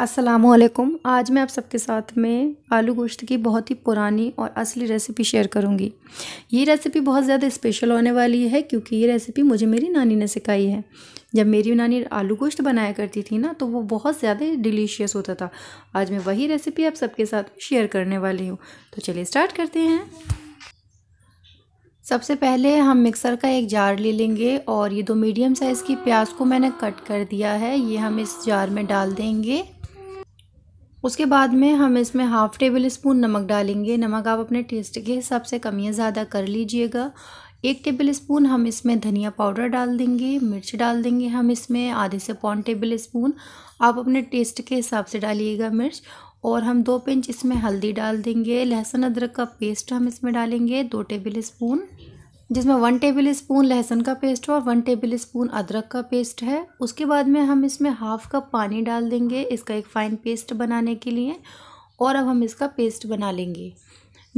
असलकुम आज मैं आप सबके साथ में आलू गोश्त की बहुत ही पुरानी और असली रेसिपी शेयर करूंगी ये रेसिपी बहुत ज़्यादा स्पेशल होने वाली है क्योंकि ये रेसिपी मुझे मेरी नानी ने सिखाई है जब मेरी नानी आलू गोश्त बनाया करती थी ना तो वो बहुत ज़्यादा डिलीशियस होता था आज मैं वही रेसिपी आप सबके साथ शेयर करने वाली हूँ तो चलिए स्टार्ट करते हैं सबसे पहले हम मिक्सर का एक जार ले लेंगे और ये दो मीडियम साइज़ की प्याज को मैंने कट कर दिया है ये हम इस जार में डाल देंगे उसके बाद में हम इसमें हाफ़ टेबल स्पून नमक डालेंगे नमक आप अपने टेस्ट के हिसाब से कम या ज़्यादा कर लीजिएगा एक टेबल स्पून हम इसमें धनिया पाउडर डाल देंगे मिर्च डाल देंगे हम इसमें आधे से पौन टेबल स्पून आप अपने टेस्ट के हिसाब से डालिएगा मिर्च और हम दो पिंच इसमें हल्दी डाल देंगे लहसुन अदरक का पेस्ट हम इसमें डालेंगे दो टेबल स्पून जिसमें वन टेबल स्पून लहसुन का पेस्ट और वन टेबल स्पून अदरक का पेस्ट है उसके बाद में हम इसमें हाफ़ कप पानी डाल देंगे इसका एक फ़ाइन पेस्ट बनाने के लिए और अब हम इसका पेस्ट बना लेंगे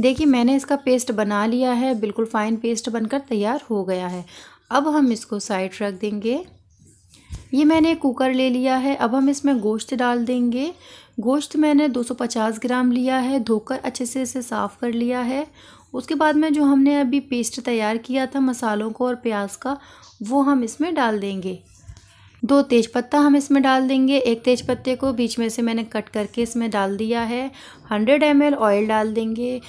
देखिए मैंने इसका पेस्ट बना लिया है बिल्कुल फ़ाइन पेस्ट बनकर तैयार हो गया है अब हम इसको साइड रख देंगे ये मैंने कुकर ले लिया है अब हम इसमें गोश्त डाल देंगे गोश्त मैंने 250 ग्राम लिया है धोकर अच्छे से इसे साफ़ कर लिया है उसके बाद में जो हमने अभी पेस्ट तैयार किया था मसालों को और प्याज का वो हम इसमें डाल देंगे दो तेज़पत्ता हम इसमें डाल देंगे एक तेज़पत्ते को बीच में से मैंने कट करके इसमें डाल दिया है हंड्रेड एम ऑयल डाल देंगे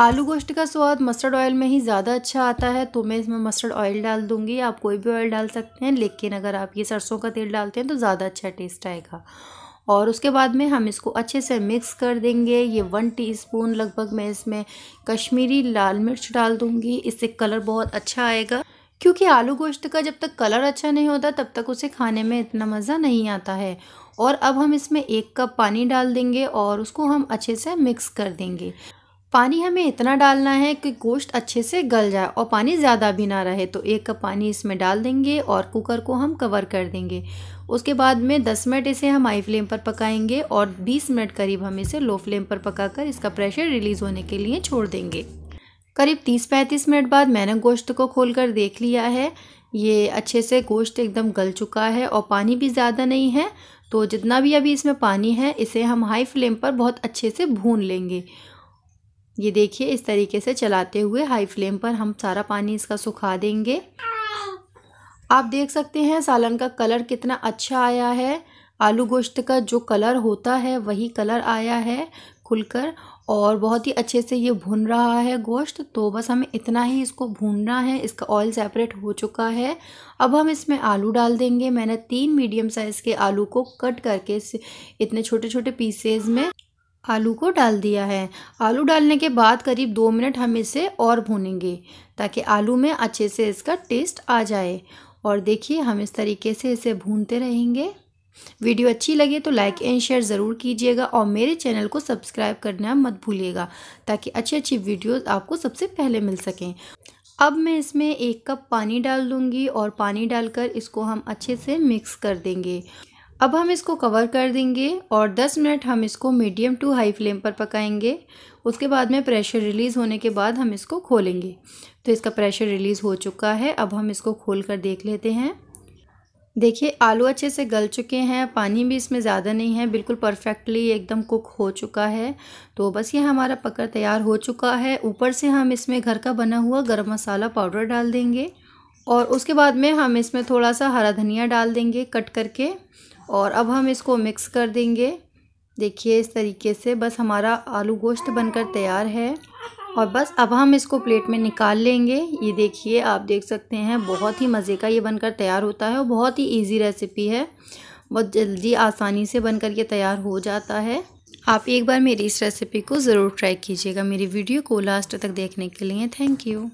आलू गोश्त का स्वाद मस्टर्ड ऑयल में ही ज़्यादा अच्छा आता है तो मैं इसमें मस्टर्ड ऑयल डाल दूँगी आप कोई भी ऑयल डाल सकते हैं लेकिन अगर आप ये सरसों का तेल डालते हैं तो ज़्यादा अच्छा टेस्ट आएगा और उसके बाद में हम इसको अच्छे से मिक्स कर देंगे ये वन टीस्पून लगभग मैं इसमें कश्मीरी लाल मिर्च डाल दूंगी इससे कलर बहुत अच्छा आएगा क्योंकि आलू गोश्त का जब तक कलर अच्छा नहीं होता तब तक उसे खाने में इतना मज़ा नहीं आता है और अब हम इसमें एक कप पानी डाल देंगे और उसको हम अच्छे से मिक्स कर देंगे पानी हमें इतना डालना है कि गोश्त अच्छे से गल जाए और पानी ज़्यादा भी ना रहे तो एक कप पानी इसमें डाल देंगे और कुकर को हम कवर कर देंगे उसके बाद में 10 मिनट इसे हम हाई फ्लेम पर पकाएंगे और 20 मिनट करीब हम इसे लो फ्लेम पर पकाकर इसका प्रेशर रिलीज़ होने के लिए छोड़ देंगे करीब 30-35 मिनट बाद मैंने गोश्त को खोल देख लिया है ये अच्छे से गोश्त एकदम गल चुका है और पानी भी ज़्यादा नहीं है तो जितना भी अभी इसमें पानी है इसे हम हाई फ्लेम पर बहुत अच्छे से भून लेंगे ये देखिए इस तरीके से चलाते हुए हाई फ्लेम पर हम सारा पानी इसका सुखा देंगे आप देख सकते हैं सालन का कलर कितना अच्छा आया है आलू गोश्त का जो कलर होता है वही कलर आया है खुलकर और बहुत ही अच्छे से ये भुन रहा है गोश्त तो बस हमें इतना ही इसको भूनना है इसका ऑयल सेपरेट हो चुका है अब हम इसमें आलू डाल देंगे मैंने तीन मीडियम साइज़ के आलू को कट करके इतने छोटे छोटे पीसेज में आलू को डाल दिया है आलू डालने के बाद करीब दो मिनट हम इसे और भूनेंगे ताकि आलू में अच्छे से इसका टेस्ट आ जाए और देखिए हम इस तरीके से इसे भूनते रहेंगे वीडियो अच्छी लगे तो लाइक एंड शेयर ज़रूर कीजिएगा और मेरे चैनल को सब्सक्राइब करना मत भूलिएगा ताकि अच्छी अच्छी वीडियोस आपको सबसे पहले मिल सकें अब मैं इसमें एक कप पानी डाल दूँगी और पानी डालकर इसको हम अच्छे से मिक्स कर देंगे अब हम इसको कवर कर देंगे और 10 मिनट हम इसको मीडियम टू हाई फ्लेम पर पकाएंगे उसके बाद में प्रेशर रिलीज़ होने के बाद हम इसको खोलेंगे तो इसका प्रेशर रिलीज़ हो चुका है अब हम इसको खोल कर देख लेते हैं देखिए आलू अच्छे से गल चुके हैं पानी भी इसमें ज़्यादा नहीं है बिल्कुल परफेक्टली एकदम कुक हो चुका है तो बस ये हमारा पकड़ तैयार हो चुका है ऊपर से हम इसमें घर का बना हुआ गर्म मसाला पाउडर डाल देंगे और उसके बाद में हम इसमें थोड़ा सा हरा धनिया डाल देंगे कट करके और अब हम इसको मिक्स कर देंगे देखिए इस तरीके से बस हमारा आलू गोश्त बनकर तैयार है और बस अब हम इसको प्लेट में निकाल लेंगे ये देखिए आप देख सकते हैं बहुत ही मज़े का ये बनकर तैयार होता है और बहुत ही इजी रेसिपी है बहुत जल्दी आसानी से बनकर ये तैयार हो जाता है आप एक बार मेरी इस रेसिपी को ज़रूर ट्राई कीजिएगा मेरी वीडियो को लास्ट तक देखने के लिए थैंक यू